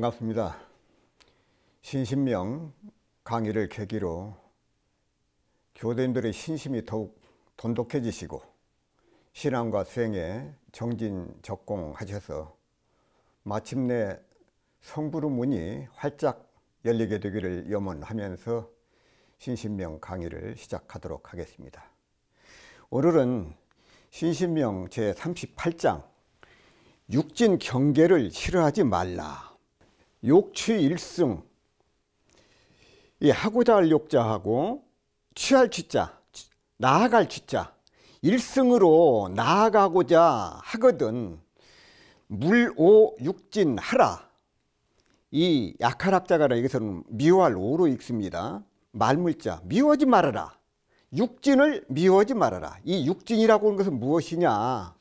반갑습니다. 신신명 강의를 계기로 교도님들의 신심이 더욱 돈독해지시고 신앙과 수행에 정진적공하셔서 마침내 성부름 문이 활짝 열리게 되기를 염원하면서 신신명 강의를 시작하도록 하겠습니다. 오늘은 신신명 제38장 육진 경계를 싫어하지 말라 욕취 일승 이 하고자 할 욕자하고 취할 취자 나아갈 취자 일승으로 나아가고자 하거든 물오 육진 하라 이 약할학자가라 여기서는 미워할 오로 읽습니다 말물자 미워하지 말아라 육진을 미워하지 말아라 이 육진이라고 하는 것은 무엇이냐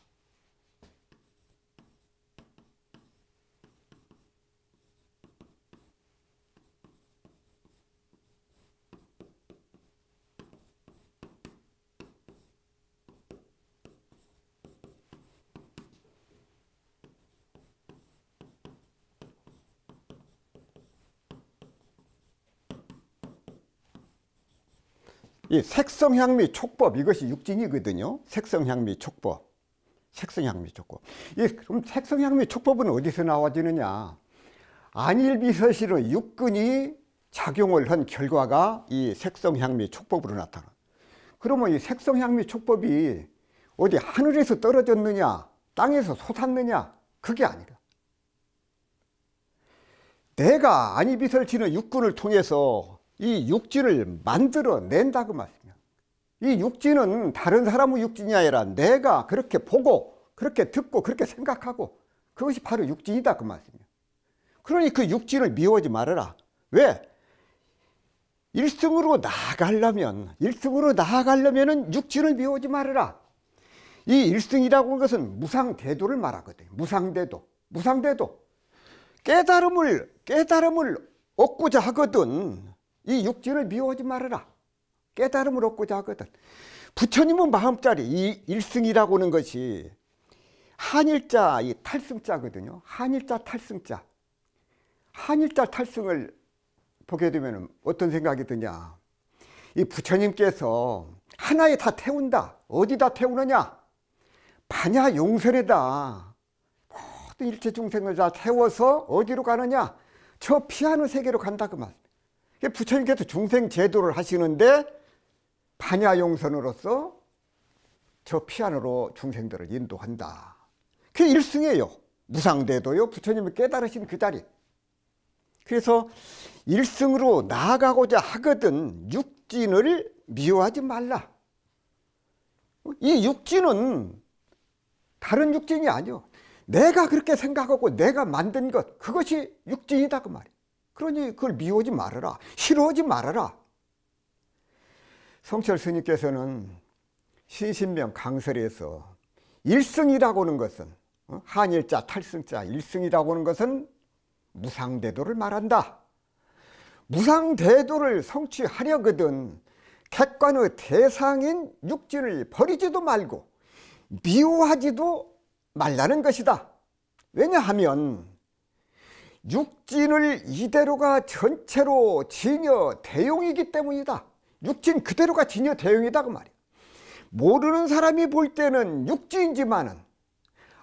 이 색성향미 촉법 이것이 육진이거든요. 색성향미 촉법. 색성향미 촉법. 이 그럼 색성향미 촉법은 어디서 나와지느냐? 안일비서실은 육근이 작용을 한 결과가 이 색성향미 촉법으로 나타나. 그러면 이 색성향미 촉법이 어디 하늘에서 떨어졌느냐, 땅에서 솟았느냐 그게 아니라 내가 아일비설치는 육군을 통해서 이 육지를 만들어 낸다 그 말씀이야. 이 육지는 다른 사람의 육지냐 아니라 내가 그렇게 보고 그렇게 듣고 그렇게 생각하고 그것이 바로 육지이다 그 말씀이야. 그러니 그 육지를 미워하지 말아라. 왜? 일승으로 나아가려면 일승으로 나아가려면은 육지를 미워하지 말아라. 이 일승이라고 하는 것은 무상대도를 말하거든. 무상대도. 무상대도. 깨달음을 깨달음을 얻고자 하거든 이 육신을 미워하지 말아라. 깨달음을 얻고자 하거든. 부처님은 마음짜리 이 일승이라고 하는 것이 한일자 이 탈승자거든요. 한일자 탈승자. 한일자 탈승을 보게 되면 어떤 생각이 드냐. 이 부처님께서 하나에 다 태운다. 어디다 태우느냐? 반야 용선에다 모든 일체 중생을 다 태워서 어디로 가느냐? 저 피하는 세계로 간다 그 말. 씀 부처님께서 중생 제도를 하시는데 반야용선으로서 저 피안으로 중생들을 인도한다. 그게 일승이에요. 무상대도요. 부처님을 깨달으신 그 자리. 그래서 일승으로 나아가고자 하거든 육진을 미워하지 말라. 이 육진은 다른 육진이 아니요. 내가 그렇게 생각하고 내가 만든 것 그것이 육진이다 그 말이에요. 그러니 그걸 미워하지 말아라. 싫어하지 말아라. 성철 스님께서는 시신명 강설에서 일승이라고 하는 것은 어? 한일자 탈승자 일승이라고 하는 것은 무상대도를 말한다. 무상대도를 성취하려거든 객관의 대상인 육진을 버리지도 말고 미워하지도 말라는 것이다. 왜냐하면 육진을 이대로가 전체로 진여 대용이기 때문이다. 육진 그대로가 진여 대용이다 그 말이야. 모르는 사람이 볼 때는 육진이지만은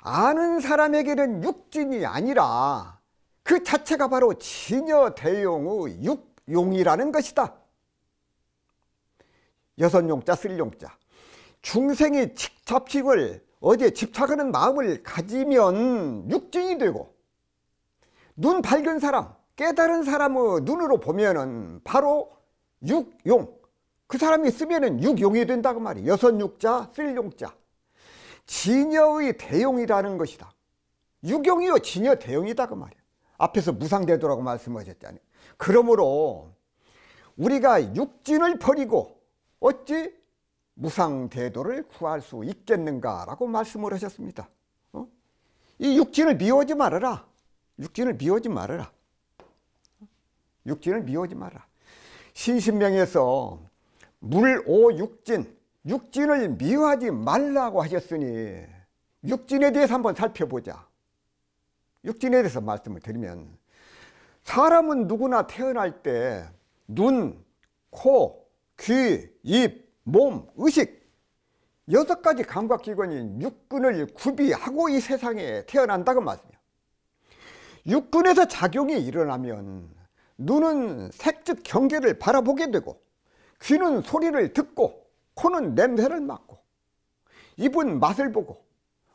아는 사람에게는 육진이 아니라 그 자체가 바로 진여 대용의 육용이라는 것이다. 여선용자 쓸용자 중생이 집착심을 어디에 집착하는 마음을 가지면 육진이 되고 눈 밝은 사람, 깨달은 사람의 눈으로 보면은 바로 육용. 그 사람이 쓰면은 육용이 된다고 말이에요. 여섯 육자, 쓸 용자. 진여의 대용이라는 것이다. 육용이요, 진여 대용이다 그 말이에요. 앞에서 무상대도라고 말씀하셨잖아요. 그러므로 우리가 육진을 버리고 어찌 무상대도를 구할 수 있겠는가라고 말씀을 하셨습니다. 어? 이 육진을 미워하지 말아라. 육진을 미워하지 말아라. 육진을 미워하지 말아라신신명에서 물 오육진, 육진을 미워하지 말라고 하셨으니 육진에 대해서 한번 살펴보자. 육진에 대해서 말씀을 드리면 사람은 누구나 태어날 때 눈, 코, 귀, 입, 몸, 의식 여섯 가지 감각기관인 육근을 구비하고 이 세상에 태어난다고 말씀해요. 육군에서 작용이 일어나면 눈은 색즉 경계를 바라보게 되고 귀는 소리를 듣고 코는 냄새를 맡고 입은 맛을 보고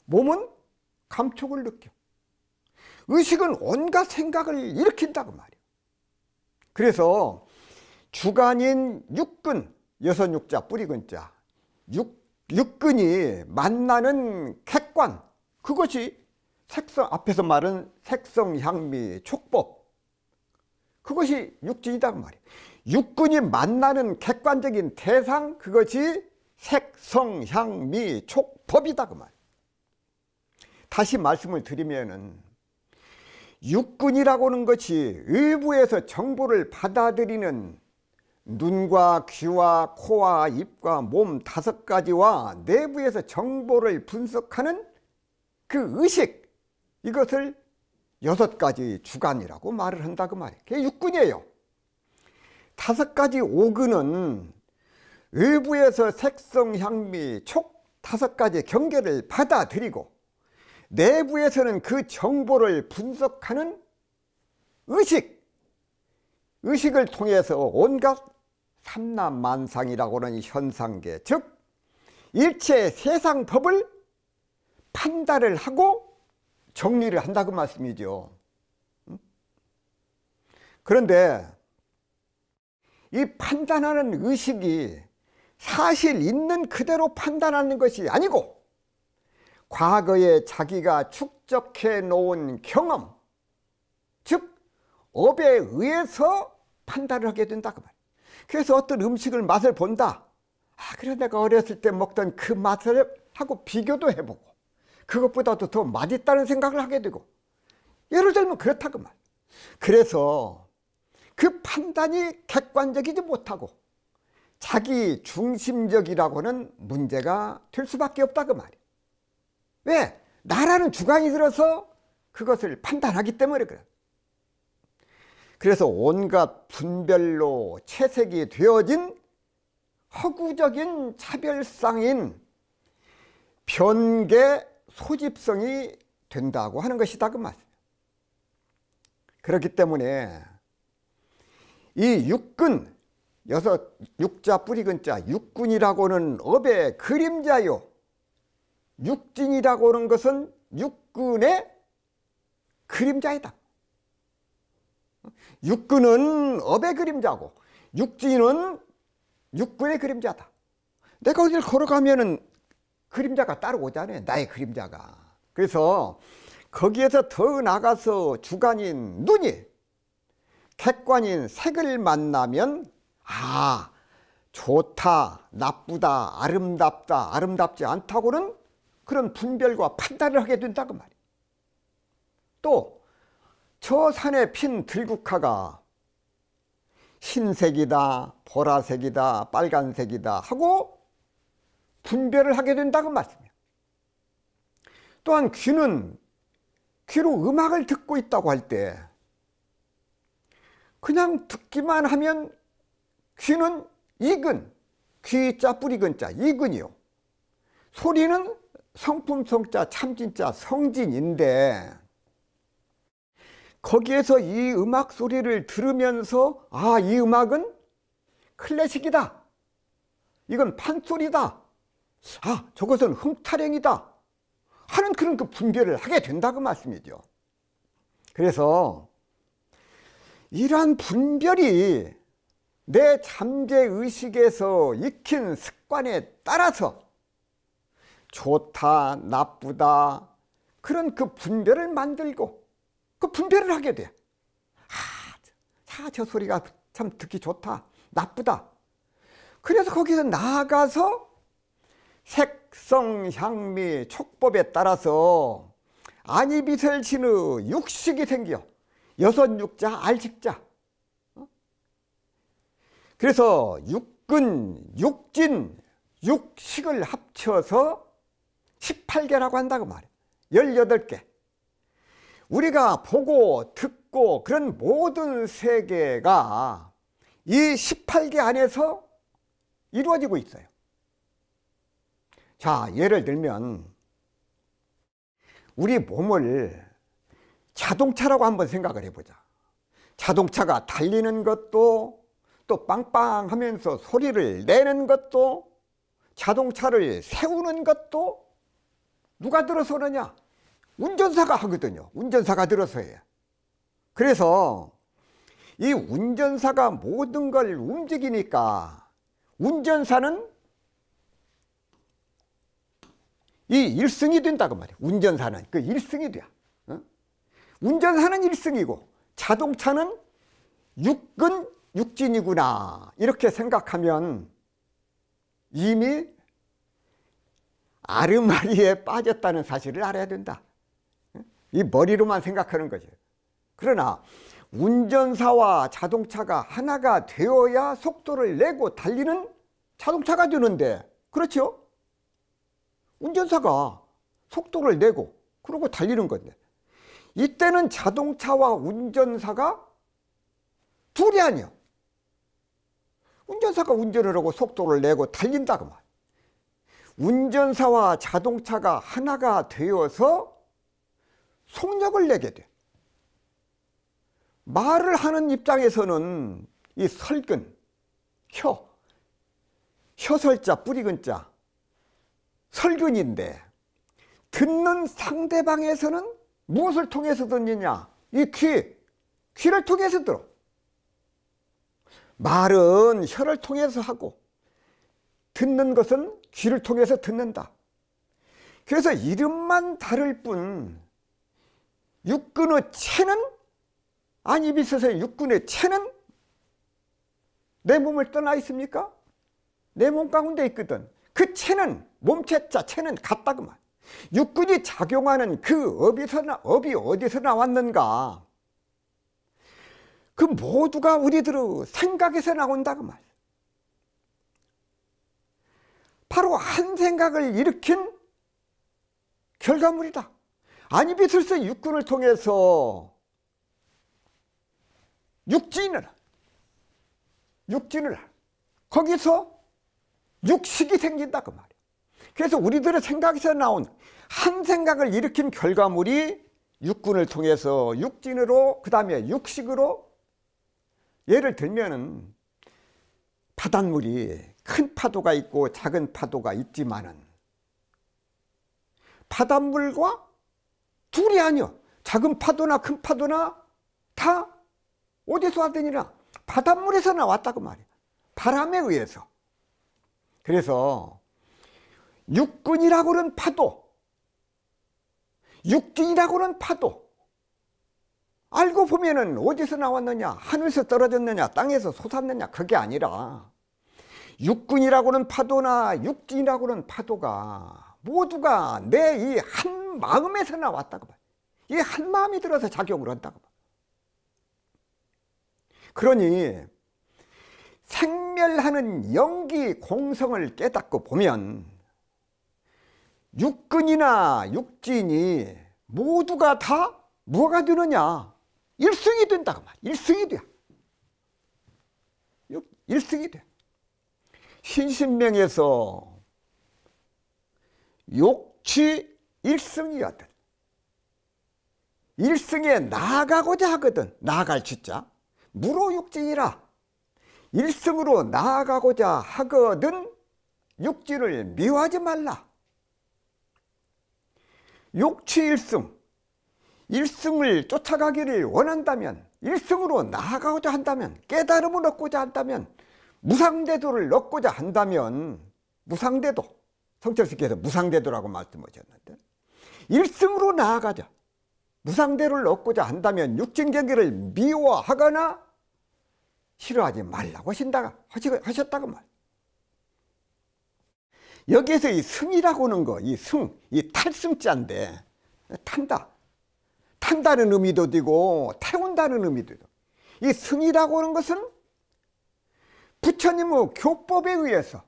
몸은 감촉을 느껴 의식은 온갖 생각을 일으킨다고 말이에요 그래서 주간인 육근 여선육자 뿌리근자 육, 육근이 만나는 객관 그것이 색성 앞에서 말은 색성 향미 촉법 그것이 육진이다 말이에 육군이 만나는 객관적인 대상 그것이 색성 향미 촉법이다 그말이에 다시 말씀을 드리면은 육군이라고 하는 것이 의부에서 정보를 받아들이는 눈과 귀와 코와 입과 몸 다섯 가지와 내부에서 정보를 분석하는 그 의식 이것을 여섯 가지 주간이라고 말을 한다 그 말이에요. 그게 육군이에요. 다섯 가지 오근은 외부에서 색성, 향미, 촉 다섯 가지 경계를 받아들이고 내부에서는 그 정보를 분석하는 의식 의식을 통해서 온갖 삼남만상이라고 하는 현상계 즉 일체 세상법을 판단을 하고 정리를 한다고 말씀이죠. 그런데 이 판단하는 의식이 사실 있는 그대로 판단하는 것이 아니고 과거에 자기가 축적해 놓은 경험 즉 업에 의해서 판단을 하게 된다고 말요 그래서 어떤 음식을 맛을 본다. 아, 그래 내가 어렸을 때 먹던 그 맛을 하고 비교도 해보고 그것보다도 더 맛있다는 생각을 하게 되고 예를 들면 그렇다고 말. 그래서 그 판단이 객관적이지 못하고 자기 중심적이라고는 문제가 될 수밖에 없다고 말이에요. 왜? 나라는 주관이 들어서 그것을 판단하기 때문에 그래. 그래서 온갖 분별로 채색이 되어진 허구적인 차별상인 변계 소집성이 된다고 하는 것이다 그 말이에요. 그렇기 때문에 이 육근 여섯 육자 뿌리근자 육군이라고는 업의 그림자요 육진이라고 하는 것은 육군의 그림자이다. 육군은 업의 그림자고 육진은 육군의 그림자다. 내가 어디를 걸어가면은 그림자가 따로오잖아요 나의 그림자가. 그래서 거기에서 더 나가서 주관인 눈이 객관인 색을 만나면 아 좋다 나쁘다 아름답다 아름답지 않다고는 그런 분별과 판단을 하게 된다고 말이에요. 또저 산에 핀 들국화가 흰색이다 보라색이다 빨간색이다 하고 분별을 하게 된다고 말씀해요. 또한 귀는 귀로 음악을 듣고 있다고 할 때 그냥 듣기만 하면 귀는 이근, 귀자 뿌리근자 이근이요. 소리는 성품 성자 참진자 성진인데 거기에서 이 음악 소리를 들으면서 아이 음악은 클래식이다. 이건 판소리다. 아 저것은 흠탈행이다 하는 그런 그 분별을 하게 된다 그 말씀이죠. 그래서 이러한 분별이 내 잠재의식에서 익힌 습관에 따라서 좋다 나쁘다 그런 그 분별을 만들고 그 분별을 하게 돼. 아, 저 소리가 참 듣기 좋다 나쁘다. 그래서 거기서 나아가서 색성, 향미, 촉법에 따라서 아니비설 신의 육식이 생겨 여섯 육자 알식자 어? 그래서 육근, 육진, 육식을 합쳐서 18개라고 한다고 말해요 18개 우리가 보고 듣고 그런 모든 세계가 이 18개 안에서 이루어지고 있어요 자, 예를 들면 우리 몸을 자동차라고 한번 생각을 해보자. 자동차가 달리는 것도 또 빵빵하면서 소리를 내는 것도 자동차를 세우는 것도 누가 들어서 그러냐? 운전사가 하거든요. 운전사가 들어서 해요. 그래서 이 운전사가 모든 걸 움직이니까 운전사는 이1승이 된다고 말이야. 운전사는 그1승이 돼야. 어? 운전사는 1승이고 자동차는 육근 육진이구나. 이렇게 생각하면 이미 아르마리에 빠졌다는 사실을 알아야 된다. 어? 이 머리로만 생각하는 거죠. 그러나 운전사와 자동차가 하나가 되어야 속도를 내고 달리는 자동차가 되는데 그렇죠? 운전사가 속도를 내고 그러고 달리는 건데 이때는 자동차와 운전사가 둘이 아니야. 운전사가 운전을 하고 속도를 내고 달린다 그 말. 운전사와 자동차가 하나가 되어서 속력을 내게 돼. 말을 하는 입장에서는 이 설근, 혀, 혀설자, 뿌리근자 설교인데 듣는 상대방에서는 무엇을 통해서 듣느냐? 이 귀, 귀를 통해서 들어. 말은 혀를 통해서 하고 듣는 것은 귀를 통해서 듣는다. 그래서 이름만 다를 뿐 육근의 체는 안입이 있어서 육근의 체는 내 몸을 떠나 있습니까? 내 몸 가운데 있거든. 그 체는 몸체자 체는 같다 그 말. 육군이 작용하는 그 업이서 나, 업이 어디서 나왔는가? 그 모두가 우리들 생각에서 나온다 그 말. 바로 한 생각을 일으킨 결과물이다. 아니비슬스 육군을 통해서 육진을 육진을 거기서 육식이 생긴다 그 말. 그래서 우리들의 생각에서 나온 한 생각을 일으킨 결과물이 육군을 통해서 육진으로 그 다음에 육식으로 예를 들면은 바닷물이 큰 파도가 있고 작은 파도가 있지만은 바닷물과 둘이 아니요 작은 파도나 큰 파도나 다 어디서 왔더니라 바닷물에서 나왔다고 말이에요 바람에 의해서 그래서 육군이라고는 파도 육군이라고는 파도 알고 보면은 어디서 나왔느냐 하늘에서 떨어졌느냐 땅에서 솟았느냐 그게 아니라 육군이라고는 파도나 육군이라고는 파도가 모두가 내 이 한 마음에서 나왔다고 봐. 이 한 마음이 들어서 작용을 한다고 봐. 그러니 생멸하는 영기 공성을 깨닫고 보면 육근이나 육진이 모두가 다 뭐가 되느냐? 일승이 된다고 그 말. 일승이 돼. 일승이 돼. 신신명에서 욕치 일승이거든. 일승에 나아가고자 하거든. 나아갈 짓자. 무로 육진이라. 일승으로 나아가고자 하거든. 육지를 미워하지 말라. 욕취 일승, 일승을 쫓아가기를 원한다면 일승으로 나아가고자 한다면 깨달음을 얻고자 한다면 무상대도를 얻고자 한다면 무상대도 성철스께서 무상대도라고 말씀하셨는데 일승으로 나아가자 무상대를 얻고자 한다면 육진경계를 미워하거나 싫어하지 말라고 하신다가 하셨다고 말 여기에서 이 승이라고 하는 거, 이 승, 이 탈승자인데 탄다. 탄다는 의미도 되고 태운다는 의미도 되고 이 승이라고 하는 것은 부처님의 교법에 의해서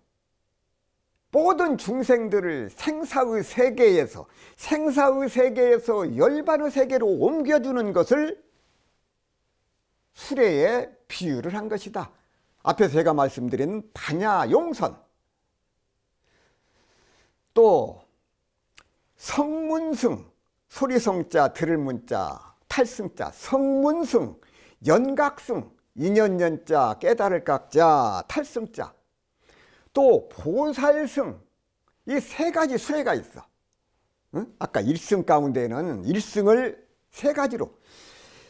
모든 중생들을 생사의 세계에서 생사의 세계에서 열반의 세계로 옮겨주는 것을 수레에 비유를 한 것이다. 앞에서 제가 말씀드린 반야 용선 또 성문승 소리성자 들을 문자 탈승자 성문승 연각승 인연연자 깨달을 각자 탈승자 또 보살승 이 세 가지 수혜가 있어 응? 아까 1승 가운데는 1승을 세 가지로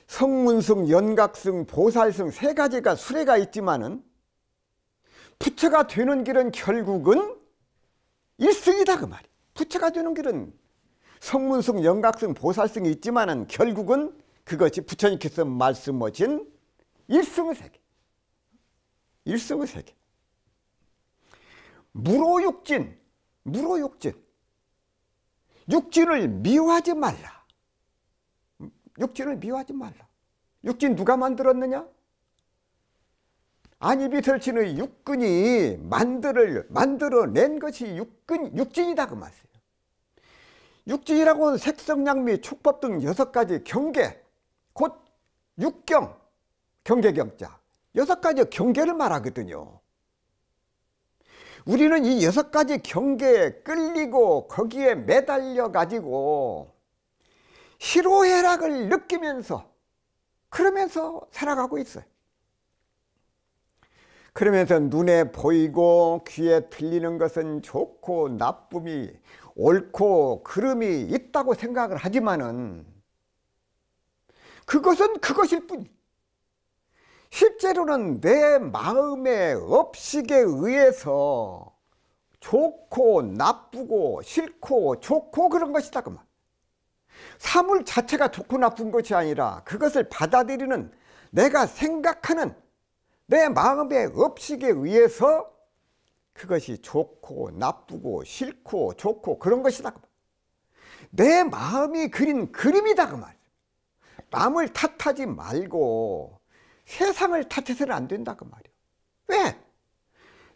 성문승, 연각승, 보살승 세 가지가 수레가 있지만은 부처가 되는 길은 결국은 1승이다그 말이. 부처가 주는 길은 성문승, 영각승, 보살승이 있지만은 결국은 그것이 부처님께서 말씀하신 일승의 세계. 일승의 세계. 무로육진, 무로육진. 육진을 미워하지 말라. 육진을 미워하지 말라. 육진 누가 만들었느냐? 아니 비틀치는 육근이 만들을 만들어낸 것이 육근 육진이다 그 말이에요. 육진이라고는 색성양미 축법 등 여섯 가지 경계 곧 육경 경계경자 여섯 가지 경계를 말하거든요. 우리는 이 여섯 가지 경계에 끌리고 거기에 매달려 가지고 희로애락을 느끼면서 그러면서 살아가고 있어요. 그러면서 눈에 보이고 귀에 들리는 것은 좋고 나쁨이 옳고 그름이 있다고 생각을 하지만은 그것은 그것일 뿐 실제로는 내 마음의 업식에 의해서 좋고 나쁘고 싫고 좋고 그런 것이다 그만 사물 자체가 좋고 나쁜 것이 아니라 그것을 받아들이는 내가 생각하는 내 마음의 업식에 의해서 그것이 좋고 나쁘고 싫고 좋고 그런 것이다. 내 마음이 그린 그림이다 그 말. 남을 탓하지 말고 세상을 탓해서는 안 된다 그 말이야. 왜?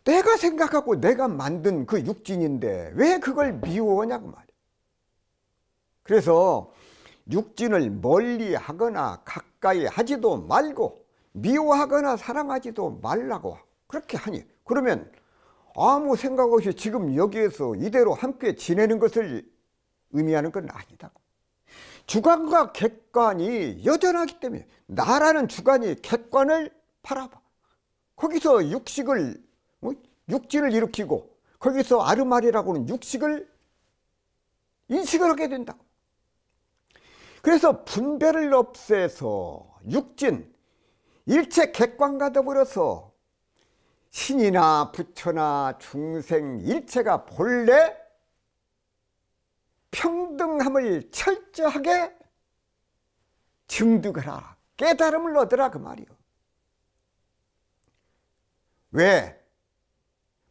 내가 생각하고 내가 만든 그 육진인데 왜 그걸 미워하냐 그 말이야. 그래서 육진을 멀리 하거나 가까이 하지도 말고 미워하거나 사랑하지도 말라고 그렇게 하니 그러면 아무 생각 없이 지금 여기에서 이대로 함께 지내는 것을 의미하는 건아니다 주관과 객관이 여전하기 때문에 나라는 주관이 객관을 바라봐 거기서 육식을 뭐, 육지를 일으키고 거기서 아르마리라고는 육식을 인식을 하게 된다 그래서 분배를 없애서 육진 일체 객관과 더불어서 신이나 부처나 중생 일체가 본래 평등함을 철저하게 증득하라 깨달음을 얻으라 그 말이요 왜?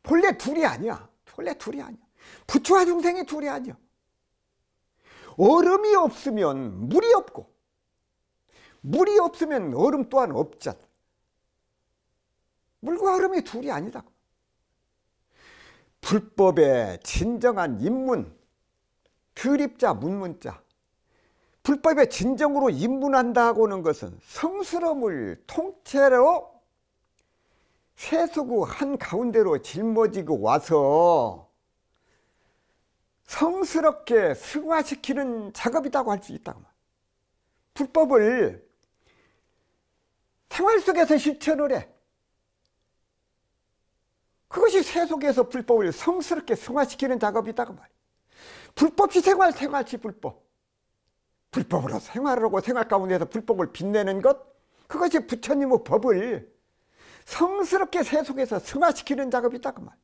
본래 둘이 아니야 본래 둘이 아니야 부처와 중생이 둘이 아니야 얼음이 없으면 물이 없고 물이 없으면 얼음 또한 없잖 물과 얼음이 둘이 아니다. 불법의 진정한 입문, 드립자, 문문자. 불법의 진정으로 입문한다고 하는 것은 성스러움을 통째로 세수구 한가운데로 짊어지고 와서 성스럽게 승화시키는 작업이라고 할 수있다 불법을 생활 속에서 실천을 해. 그것이 세 속에서 불법을 성스럽게 승화시키는 작업이다 그 말이야. 불법이 생활, 생활이 불법. 불법으로 생활 하고 생활 가운데서 불법을 빛내는 것 그것이 부처님의 법을 성스럽게 세속에서 승화시키는 작업이다 그 말.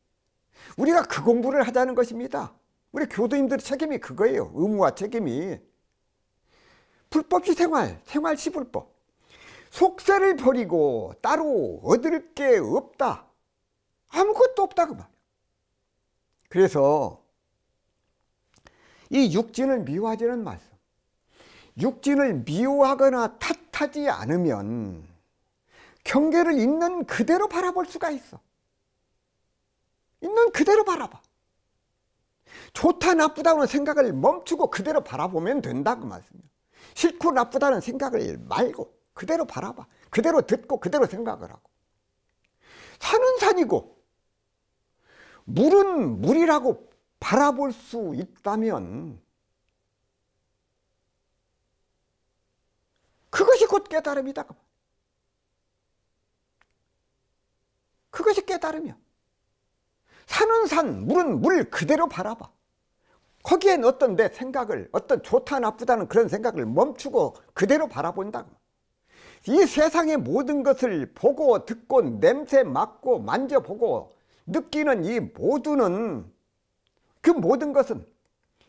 우리가 그 공부를 하자는 것입니다. 우리 교도님들의 책임이 그거예요. 의무와 책임이. 불법시 생활, 생활시 불법. 속세를 버리고 따로 얻을 게 없다. 아무것도 없다 그 말이야. 그래서 이 육진을 미워하지는 말씀. 육진을 미워하거나 탓하지 않으면 경계를 있는 그대로 바라볼 수가 있어. 있는 그대로 바라봐. 좋다 나쁘다는 생각을 멈추고 그대로 바라보면 된다 그 말씀이야. 싫고 나쁘다는 생각을 말고 그대로 바라봐. 그대로 듣고 그대로 생각을 하고. 산은 산이고 물은 물이라고 바라볼 수 있다면 그것이 곧 깨달음이다. 그것이 깨달음이야. 산은 산, 물은 물 그대로 바라봐. 거기엔 어떤 내 생각을, 어떤 좋다 나쁘다는 그런 생각을 멈추고 그대로 바라본다. 이 세상의 모든 것을 보고 듣고 냄새 맡고 만져보고 느끼는 이 모두는 그 모든 것은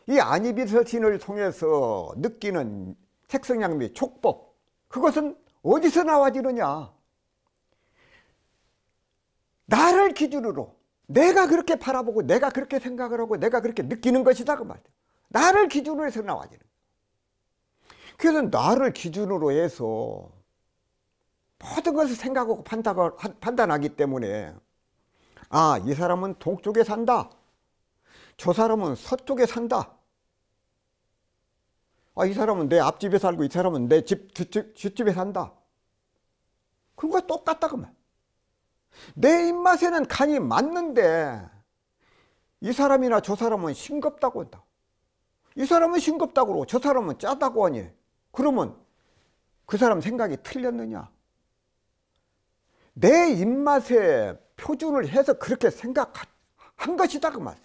이 아니비서신을 통해서 느끼는 색성향미 촉법 그것은 어디서 나와지느냐 나를 기준으로 내가 그렇게 바라보고 내가 그렇게 생각을 하고 내가 그렇게 느끼는 것이다 그 말이야 나를 기준으로 해서 나와지는 그래서 나를 기준으로 해서 모든 것을 생각하고 판단하기 때문에 아, 이 사람은 동쪽에 산다. 저 사람은 서쪽에 산다. 아, 이 사람은 내 앞집에 살고 이 사람은 내집 뒷집, 뒷집에 산다. 그거 똑같다 그만. 내 입맛에는 간이 맞는데 이 사람이나 저 사람은 싱겁다고 한다. 이 사람은 싱겁다고 그러고 저 사람은 짜다고 하니 그러면 그 사람 생각이 틀렸느냐? 내 입맛에 표준을 해서 그렇게 생각한 것이다 그 말씀.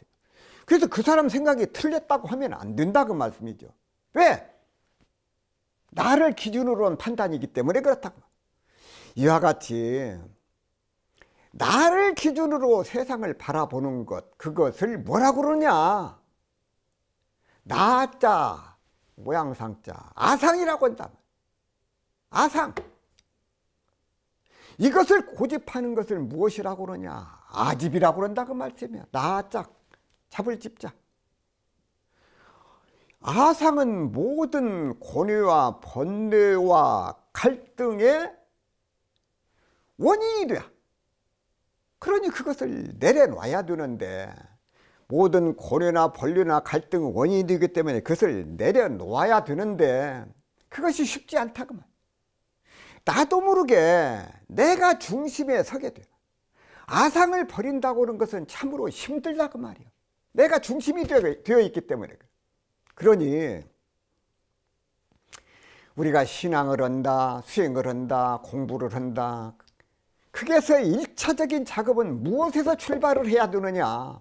그래서 그 사람 생각이 틀렸다고 하면 안 된다 그 말씀이죠. 왜? 나를 기준으로 한 판단이기 때문에 그렇다고. 이와 같이 나를 기준으로 세상을 바라보는 것 그것을 뭐라고 그러냐? 나자 모양상자 아상이라고 한다. 아상. 이것을 고집하는 것을 무엇이라고 그러냐 아집이라고 그런다 그 말씀이야 나짝 잡을 집자 아상은 모든 고뇌와 번뇌와 갈등의 원인이 돼 그러니 그것을 내려놔야 되는데 모든 고뇌나 번뇌나 갈등 원인이 되기 때문에 그것을 내려놓아야 되는데 그것이 쉽지 않다그만 나도 모르게 내가 중심에 서게 돼요. 아상을 버린다고 하는 것은 참으로 힘들다 그말이에 내가 중심이 되어 있기 때문에. 그러니 우리가 신앙을 한다, 수행을 한다, 공부를 한다. 그래서 일차적인 작업은 무엇에서 출발을 해야 되느냐?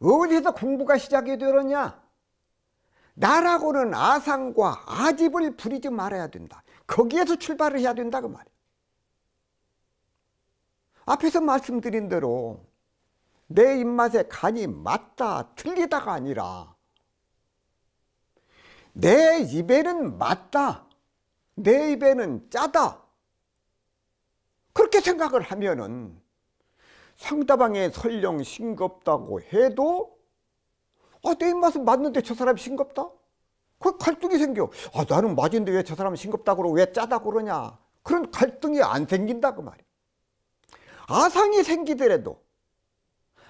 어디서 공부가 시작이 되느냐? 나라고는 아상과 아집을 부리지 말아야 된다. 거기에서 출발을 해야 된다 고 그 말이에요. 앞에서 말씀드린 대로 내 입맛에 간이 맞다 틀리다가 아니라 내 입에는 맞다 내 입에는 짜다 그렇게 생각을 하면은 상대방의 설령 싱겁다고 해도 아, 내 입맛은 맞는데 저 사람 이 싱겁다? 그 갈등이 생겨. 아, 나는 맞은데 왜 저사람 싱겁다고 그러고 왜 짜다고 그러냐. 그런 갈등이 안 생긴다 그 말이에요. 아상이 생기더라도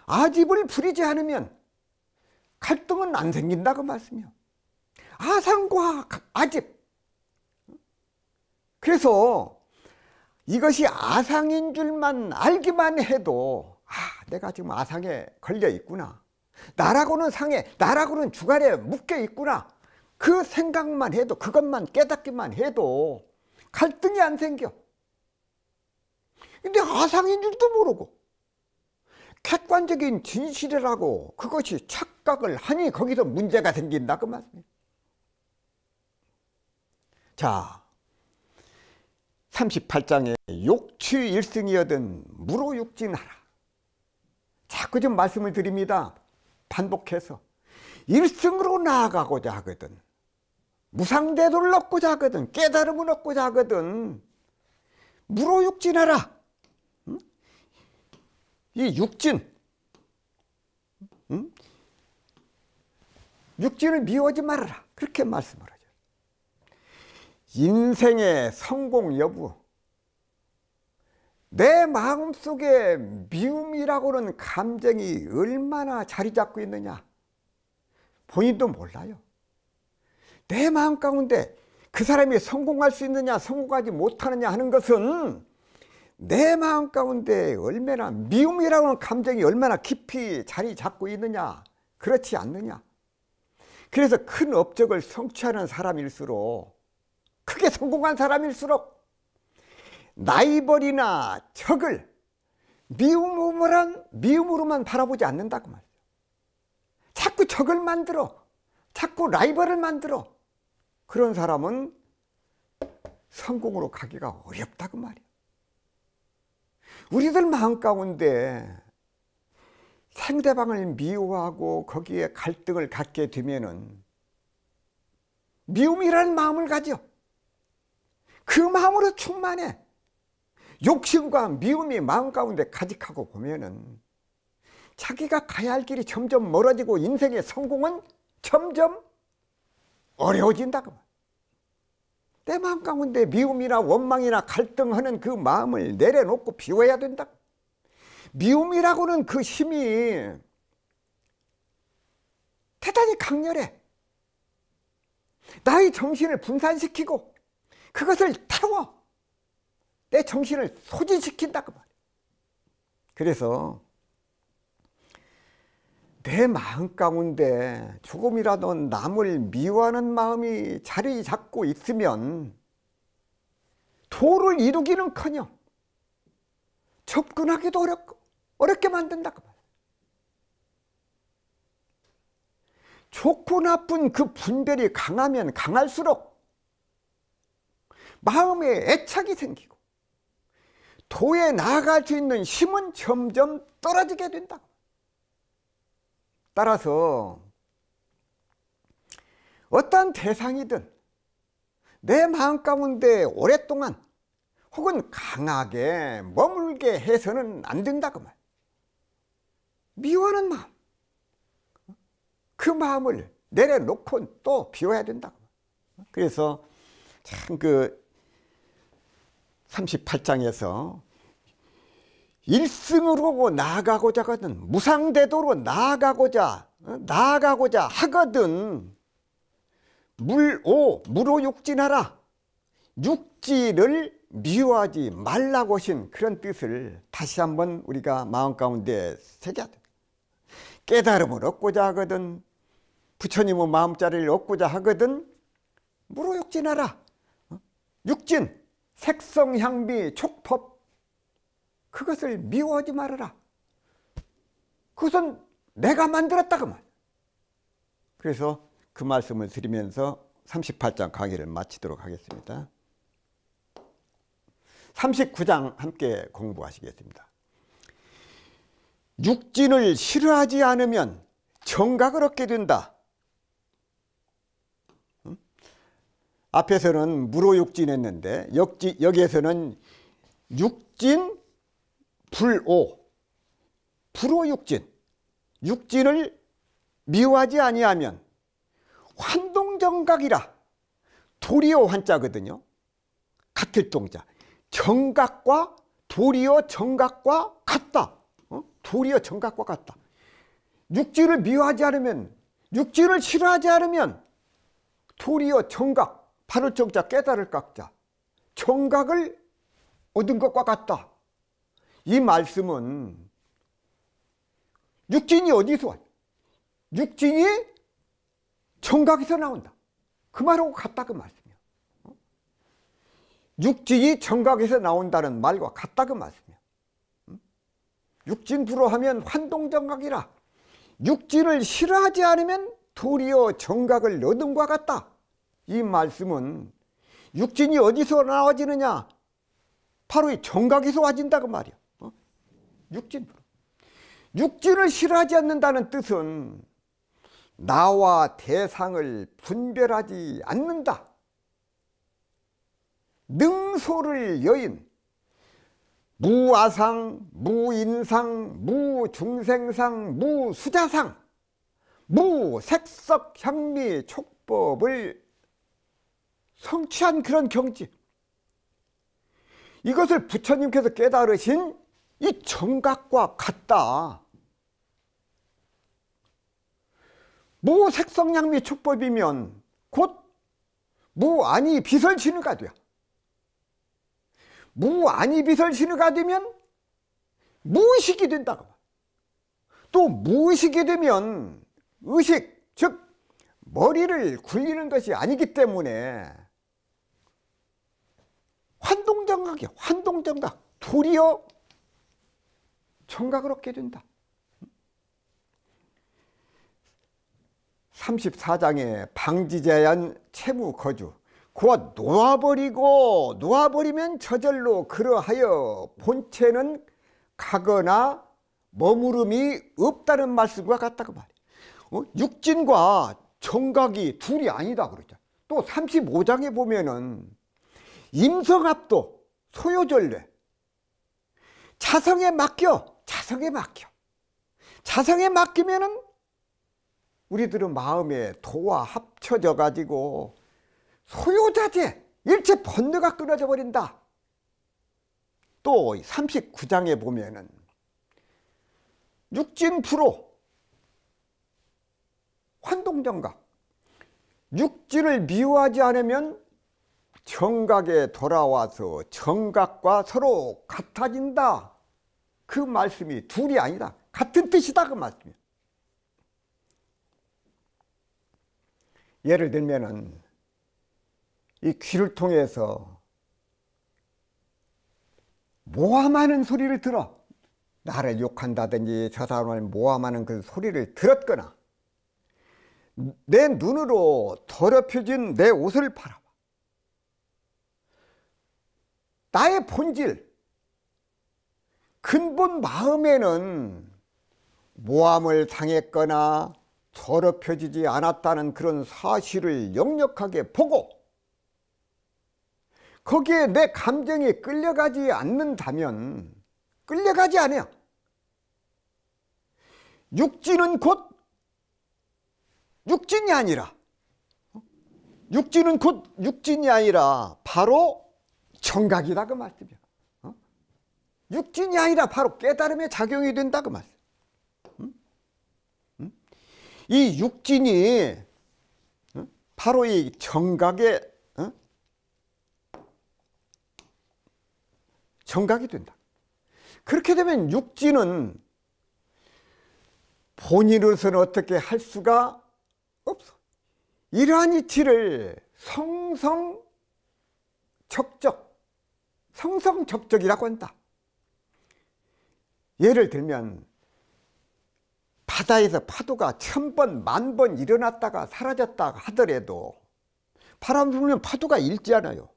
아집을 부리지 않으면 갈등은 안 생긴다 그 말씀이요. 아상과 아집. 그래서 이것이 아상인 줄만 알기만 해도 아, 내가 지금 아상에 걸려 있구나. 나라고는 상해, 나라고는 주관에 묶여 있구나. 그 생각만 해도 그것만 깨닫기만 해도 갈등이 안 생겨. 근데 아상인 줄도 모르고 객관적인 진실이라고 그것이 착각을 하니 거기서 문제가 생긴다 그 말씀입니다. 자 38장에 욕취 일승이여든 무로 육진하라 자꾸 좀 말씀을 드립니다 반복해서 일승으로 나아가고자 하거든 무상대도를 얻고자 하거든 깨달음을 얻고자 하거든 무로 육진하라 응? 이 육진 응? 육진을 미워하지 말아라 그렇게 말씀을 하죠 인생의 성공 여부 내 마음속에 미움이라고는 감정이 얼마나 자리 잡고 있느냐 본인도 몰라요 내 마음 가운데 그 사람이 성공할 수 있느냐 성공하지 못하느냐 하는 것은 내 마음 가운데 얼마나 미움이라고 하는 감정이 얼마나 깊이 자리 잡고 있느냐 그렇지 않느냐 그래서 큰 업적을 성취하는 사람일수록 크게 성공한 사람일수록 나이벌이나 적을 미움으로만, 미움으로만 바라보지 않는다고 말이죠 자꾸 적을 만들어 자꾸 라이벌을 만들어 그런 사람은 성공으로 가기가 어렵다 고 말이야. 우리들 마음 가운데 상대방을 미워하고 거기에 갈등을 갖게 되면은 미움이라는 마음을 가죠. 그 마음으로 충만해. 욕심과 미움이 마음 가운데 가직하고 보면은 자기가 가야 할 길이 점점 멀어지고 인생의 성공은 점점 어려워진다. 내 마음 가운데 미움이나 원망이나 갈등하는 그 마음을 내려놓고 비워야 된다. 미움이라고는 그 힘이 대단히 강렬해. 나의 정신을 분산시키고 그것을 태워 내 정신을 소진시킨다 그 말이야. 그래서 내 마음 가운데 조금이라도 남을 미워하는 마음이 자리 잡고 있으면 도를 이루기는 커녕 접근하기도 어렵고 어렵게 만든다. 좋고 나쁜 그 분별이 강하면 강할수록 마음에 애착이 생기고 도에 나아갈 수 있는 힘은 점점 떨어지게 된다. 따라서 어떠한 대상이든 내 마음 가운데 오랫동안 혹은 강하게 머물게 해서는 안 된다 그 말. 미워하는 마음. 그 마음을 내려놓고 또 비워야 된다. 그래서 참 그 38장에서 일승으로 나아가고자 하거든 무상대도로 나아가고자 어? 나아가고자 하거든 물오 물오 육진하라 육지를 미워하지 말라고 하신 그런 뜻을 다시 한번 우리가 마음 가운데 새겨야 돼 깨달음을 얻고자 하거든 부처님의 마음자리를 얻고자 하거든 물오 육진하라 어? 육진 색성향비 촉법 그것을 미워하지 말아라. 그것은 내가 만들었다 그 말. 그래서 그 말씀을 드리면서 38장 강의를 마치도록 하겠습니다. 39장 함께 공부하시겠습니다. 육진을 싫어하지 않으면 정각을 얻게 된다. 앞에서는 무로 육진했는데 역지, 여기에서는 육진 불오 불오육진 육진을 미워하지 아니하면 환동정각이라 도리어 환자거든요. 같을 동자. 정각과 도리어 정각과 같다. 어? 도리어 정각과 같다. 육지를 미워하지 않으면 육지를 싫어하지 않으면 도리어 정각 바로 정자 깨달을 각자 정각을 얻은 것과 같다. 이 말씀은 육진이 어디서 왔냐? 육진이 청각에서 나온다. 그 말하고 같다 그 말씀이야. 어? 육진이 청각에서 나온다는 말과 같다 그 말씀이야. 음? 육진 불어하면 환동정각이라 육진을 싫어하지 않으면 도리어 정각을 얻음과 같다. 이 말씀은 육진이 어디서 나와지느냐? 바로 이 정각에서 와진다 그 말이야. 육진 부름. 육진을 싫어하지 않는다는 뜻은 나와 대상을 분별하지 않는다. 능소를 여인, 무아상, 무인상, 무중생상, 무수자상, 무색석 향미 촉법을 성취한 그런 경지. 이것을 부처님께서 깨달으신 이 정각과 같다. 무색성양미 축법이면 곧 무안이 비설신우가 돼 무안이 비설신우가 되면 무의식이 된다고 또 무의식이 되면 의식 즉 머리를 굴리는 것이 아니기 때문에 환동정각이야 환동정각 도리어 청각을 얻게 된다. 34장에 방지제한 채무 거주 그 놓아버리고 놓아버리면 저절로 그러하여 본체는 가거나 머무름이 없다는 말씀과 같다고 말이에 어? 육진과 정각이 둘이 아니다 그러죠 또 35장에 보면은 임성합도 소요절례 자성에 맡겨 자성에 맡겨. 자성에 맡기면은 우리들은 마음에 도와 합쳐져 가지고 소요자재 일체 번뇌가 끊어져 버린다. 또 39장에 보면은 육진프로 환동정각 육진을 미워하지 않으면 정각에 돌아와서 정각과 서로 같아진다. 그 말씀이 둘이 아니다. 같은 뜻이다 그말씀이 예를 들면은 이 귀를 통해서 모함하는 소리를 들어 나를 욕한다든지 저 사람을 모함하는 그 소리를 들었거나 내 눈으로 더럽혀진 내 옷을 바라 나의 본질 근본 마음에는 모함을 당했거나 더럽혀지지 않았다는 그런 사실을 역력하게 보고 거기에 내 감정이 끌려가지 않는다면 끌려가지 않아요. 육지는 곧 육진이 아니라 육지는 곧 육진이 아니라 바로 정각이다 그 말씀이야. 육진이 아니라 바로 깨달음의 작용이 된다 그 말. 음? 음? 이 육진이 바로 이 정각의 정각이 된다. 그렇게 되면 육진은 본인으로서는 어떻게 할 수가 없어. 이러한 이치를 성성적적, 성성적적이라고 한다. 예를 들면 바다에서 파도가 천 번, 만 번 일어났다가 사라졌다 하더라도 바람 불면 파도가 일지 않아요.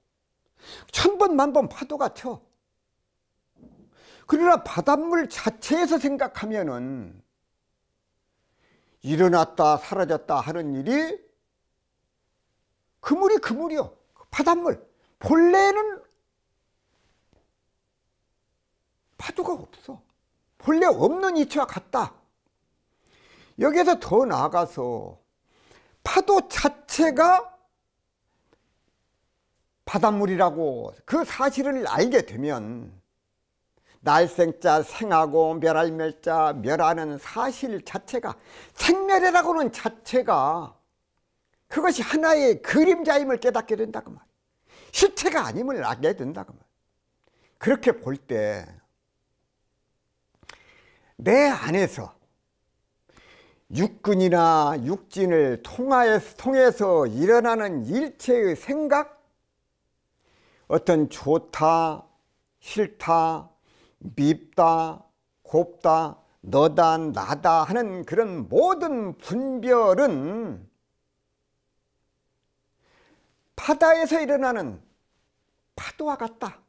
천 번, 만 번 파도가 쳐. 그러나 바닷물 자체에서 생각하면은 일어났다 사라졌다 하는 일이 그물이 그물이요. 그 바닷물. 본래는 파도가 없어. 본래 없는 이치와 같다. 여기에서 더 나아가서 파도 자체가 바닷물이라고 그 사실을 알게 되면 날생자 생하고 멸할멸자 멸하는 사실 자체가 생멸이라고는 자체가 그것이 하나의 그림자임을 깨닫게 된다 그 말. 실체가 아님을 알게 된다 그 말. 그렇게 볼때 내 안에서 육근이나 육진을 통하여서, 통해서 일어나는 일체의 생각, 어떤 좋다, 싫다, 밉다, 곱다, 너다, 나다 하는 그런 모든 분별은 바다에서 일어나는 파도와 같다.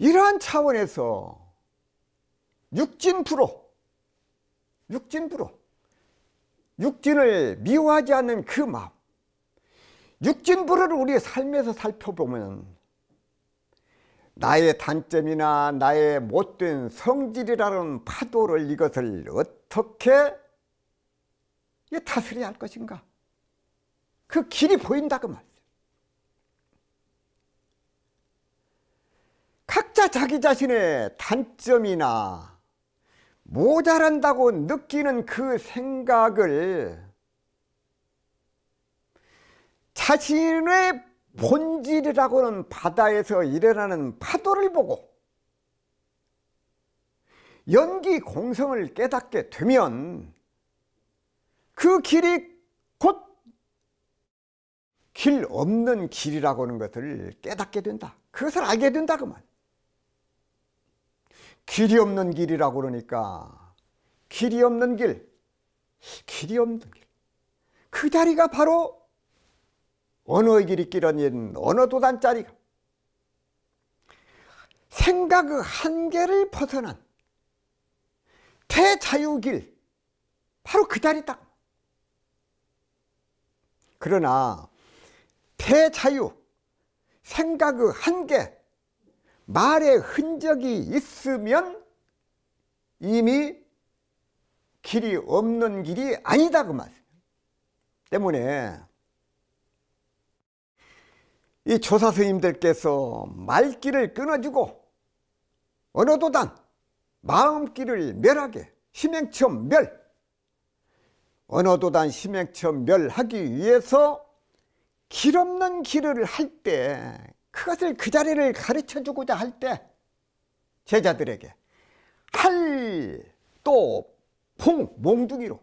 이러한 차원에서 육진부로 육진부로 육진을 미워하지 않는 그 마음 육진부를 우리 삶에서 살펴보면 나의 단점이나 나의 못된 성질이라는 파도를 이것을 어떻게 타스려야할 것인가 그 길이 보인다 그 말. 각자 자기 자신의 단점이나 모자란다고 느끼는 그 생각을 자신의 본질이라고는 바다에서 일어나는 파도를 보고 연기 공성을 깨닫게 되면 그 길이 곧 길 없는 길이라고 하는 것을 깨닫게 된다. 그것을 알게 된다 그만. 길이 없는 길이라고 그러니까 길이 없는 길, 길이 없는 길. 그 자리가 바로 언어의 길이 끼어낸 언어 도단자리가 생각의 한계를 벗어난 대자유길 바로 그 자리다. 그러나 대자유 생각의 한계 말의 흔적이 있으면 이미 길이 없는 길이 아니다 그 말이에요. 때문에 이 조사 스님들께서 말길을 끊어주고 언어도단 마음길을 멸하게 심행처멸 언어도단 심행처 멸하기 위해서 길 없는 길을 할때 그것을 그 자리를 가르쳐 주고자 할 때 제자들에게 할또 봉, 몽둥이로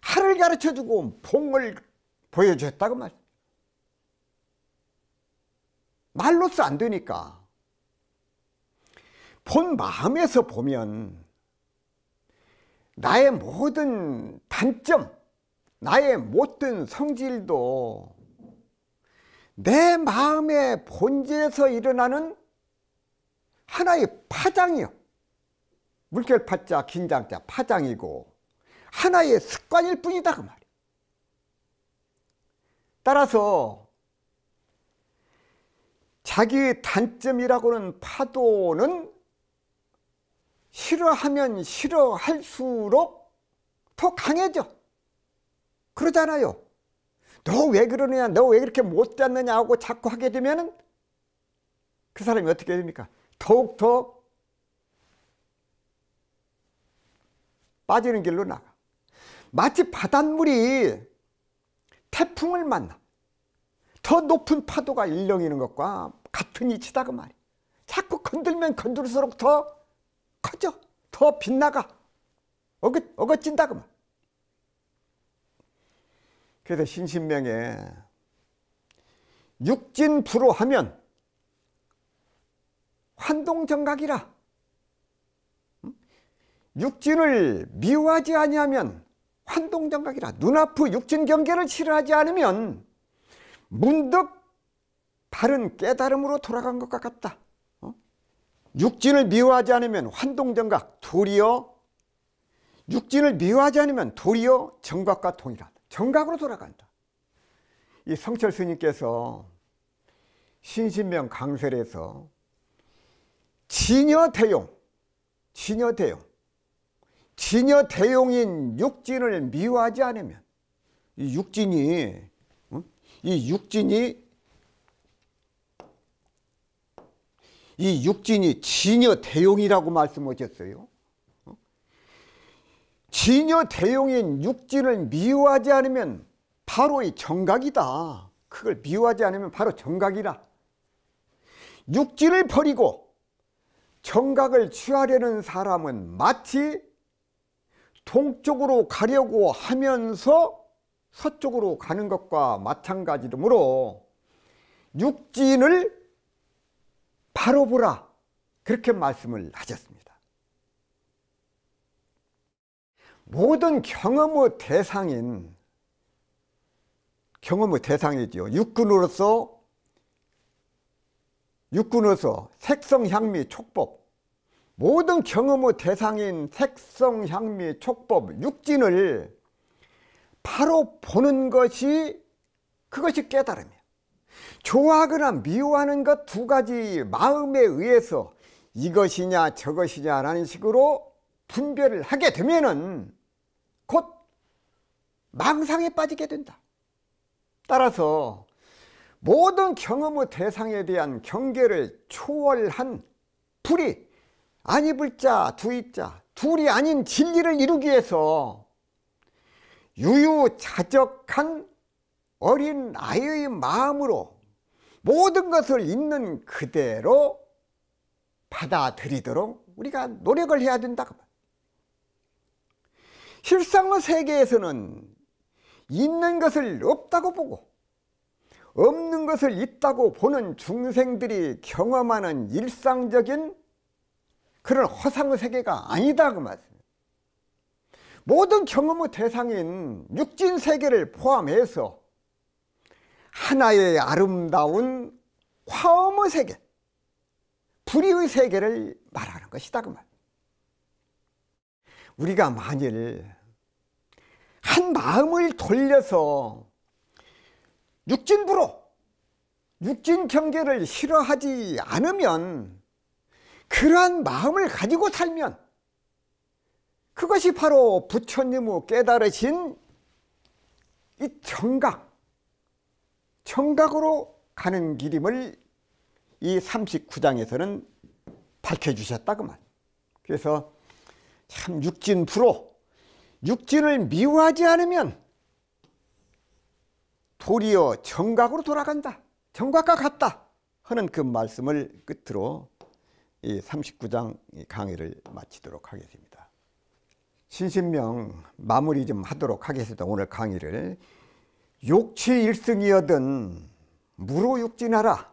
할을 가르쳐 주고 봉을 보여주셨다고 말. 말로써 안 되니까 본 마음에서 보면 나의 모든 단점, 나의 모든 성질도 내 마음의 본질에서 일어나는 하나의 파장이요. 물결 파자, 긴장자, 파장이고 하나의 습관일 뿐이다 그 말이에요. 따라서 자기 단점이라고는 파도는 싫어하면 싫어할수록 더 강해져. 그러잖아요. 너왜 그러느냐 너왜 그렇게 못됐느냐 하고 자꾸 하게 되면 그 사람이 어떻게 됩니까? 더욱더 빠지는 길로 나가 마치 바닷물이 태풍을 만나 더 높은 파도가 일렁이는 것과 같은 이치다 그 말이야 자꾸 건들면 건들수록 더 커져 더 빗나가 어긋, 어긋진다 그 말. 그래서 신신명에 육진부로 하면 환동정각이라 음? 육진을 미워하지 아니하면 환동정각이라 눈앞의 육진경계를 싫어하지 않으면 문득 바른 깨달음으로 돌아간 것과 같다 어? 육진을 미워하지 않으면 환동정각 도리어 육진을 미워하지 않으면 도리어 정각과 통일하다 정각으로 돌아간다. 이 성철 스님께서 신신명 강설에서 진여 대용, 진여 대용, 진여 대용인 육진을 미워하지 않으면 이 육진이 이 육진이 이 육진이 진여 대용이라고 말씀하셨어요. 진여 대용인 육진을 미워하지 않으면 바로 이 정각이다. 그걸 미워하지 않으면 바로 정각이라. 육진을 버리고 정각을 취하려는 사람은 마치 동쪽으로 가려고 하면서 서쪽으로 가는 것과 마찬가지이므로 육진을 바로 보라 그렇게 말씀을 하셨습니다. 모든 경험의 대상인 경험의 대상이지요. 육군으로서 육군으로서 색성, 향미, 촉법 모든 경험의 대상인 색성, 향미, 촉법, 육진을 바로 보는 것이 그것이 깨달음이에요. 좋아하거나 미워하는 것 두 가지 마음에 의해서 이것이냐 저것이냐라는 식으로 분별을 하게 되면은 곧 망상에 빠지게 된다. 따라서 모든 경험의 대상에 대한 경계를 초월한 불이 안입을자 두입자 둘이 아닌 진리를 이루기 위해서 유유자적한 어린 아이의 마음으로 모든 것을 있는 그대로 받아들이도록 우리가 노력을 해야 된다 실상의 세계에서는 있는 것을 없다고 보고 없는 것을 있다고 보는 중생들이 경험하는 일상적인 그런 허상의 세계가 아니다 그 말씀입니다. 모든 경험의 대상인 육진 세계를 포함해서 하나의 아름다운 화엄의 세계, 불의의 세계를 말하는 것이다 그 말. 우리가 만일 한 마음을 돌려서 육진부로 육진 경계를 싫어하지 않으면 그러한 마음을 가지고 살면 그것이 바로 부처님의 깨달으신 이 정각, 정각으로 가는 길임을 이 39장에서는 밝혀주셨다 그만 그래서 참 육진부로 육진을 미워하지 않으면 도리어 정각으로 돌아간다. 정각과 같다. 하는 그 말씀을 끝으로 이 39장 강의를 마치도록 하겠습니다. 신신명 마무리 좀 하도록 하겠습니다. 오늘 강의를 욕치 일승이어든 무로 육진하라.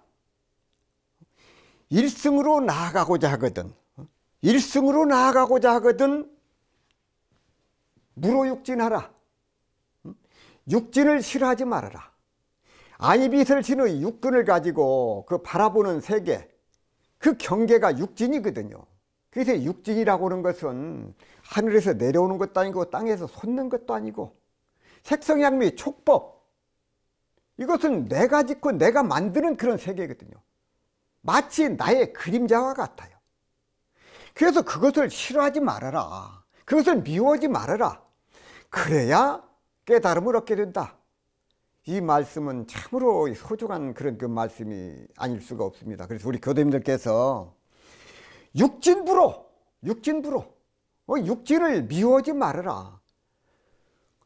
일승으로 나아가고자 하거든. 어? 일승으로 나아가고자 하거든 무로육진하라. 육진을 싫어하지 말아라. 아이비슬 신의 육근을 가지고 그 바라보는 세계, 그 경계가 육진이거든요. 그래서 육진이라고 하는 것은 하늘에서 내려오는 것도 아니고 땅에서 솟는 것도 아니고 색성향미, 촉법 이것은 내가 짓고 내가 만드는 그런 세계거든요. 마치 나의 그림자와 같아요. 그래서 그것을 싫어하지 말아라. 그것을 미워하지 말아라. 그래야 깨달음을 얻게 된다. 이 말씀은 참으로 소중한 그런 그 말씀이 아닐 수가 없습니다. 그래서 우리 교도님들께서 육진부로, 육진부로, 어, 육진을 미워하지 말아라.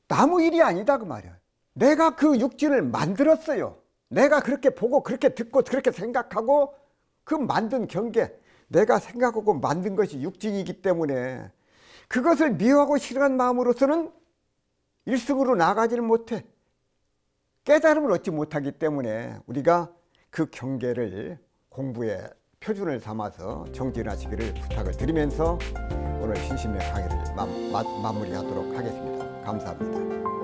나무 일이 아니다 그 말이야. 내가 그 육진을 만들었어요. 내가 그렇게 보고 그렇게 듣고 그렇게 생각하고 그 만든 경계, 내가 생각하고 만든 것이 육진이기 때문에 그것을 미워하고 싫어한 마음으로서는 일승으로 나가지를 못해 깨달음을 얻지 못하기 때문에 우리가 그 경계를 공부의 표준을 삼아서 정진하시기를 부탁을 드리면서 오늘 신심의 강의를 마, 마 무리하도록 하겠습니다. 감사합니다.